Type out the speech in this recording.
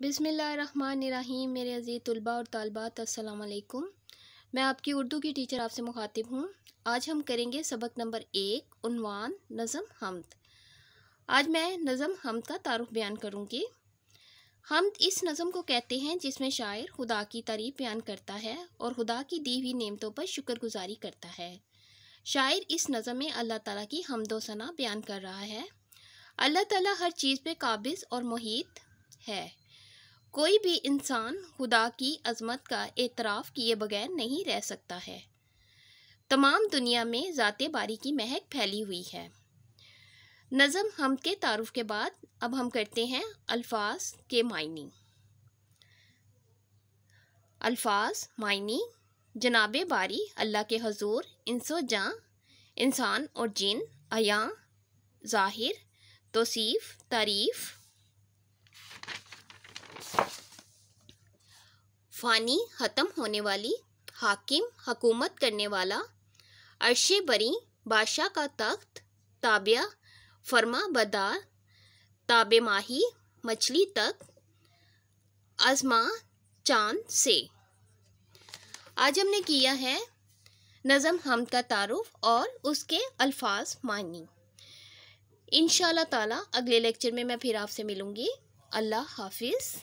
बिसमीम मेरे अज़ीज़ तलबा और तलबात असलकुम मैं आपकी उर्दू की टीचर आपसे मुखातिब हूँ आज हम करेंगे सबक नंबर एक उनवान नज़म हमद आज मैं नज़म हमद का तारुफ बयान करूँगी हमद इस नज़म को कहते हैं जिसमें शायर खुदा की तारीफ बयान करता है और खुदा की दी हुई नियमतों पर शुक्रगुजारी करता है शायर इस नज़म में अल्लाह ताला की हमदोसना बयान कर रहा है अल्लाह ताला हर चीज़ पर काबिज़ और मुहित है कोई भी इंसान खुदा की अजमत का एतराफ़ किए बगैर नहीं रह सकता है तमाम दुनिया में ज़ात बारी की महक फैली हुई है नज़म हम के तारुफ के बाद अब हम करते हैं अल्फाज के मायनी अल्फाज मायनी जनाब बारी अल्लाह के हजूर इंसो जाँ इंसान और जिन अयाँ ज़ाहिर तोसीफ़ तारीफ़ फ़ानी ख़त्म होने वाली हाकिम हकूमत करने वाला अरशे बरी बादशाह का तख्त ताबिया फर्मा बदार ताब माही मछली तक आजमा चांद से आज हमने किया है नज़म हम का तारुफ और उसके अल्फाज मानी इन ताला अगले लेक्चर में मैं फिर आपसे मिलूँगी अल्लाह हाफिज़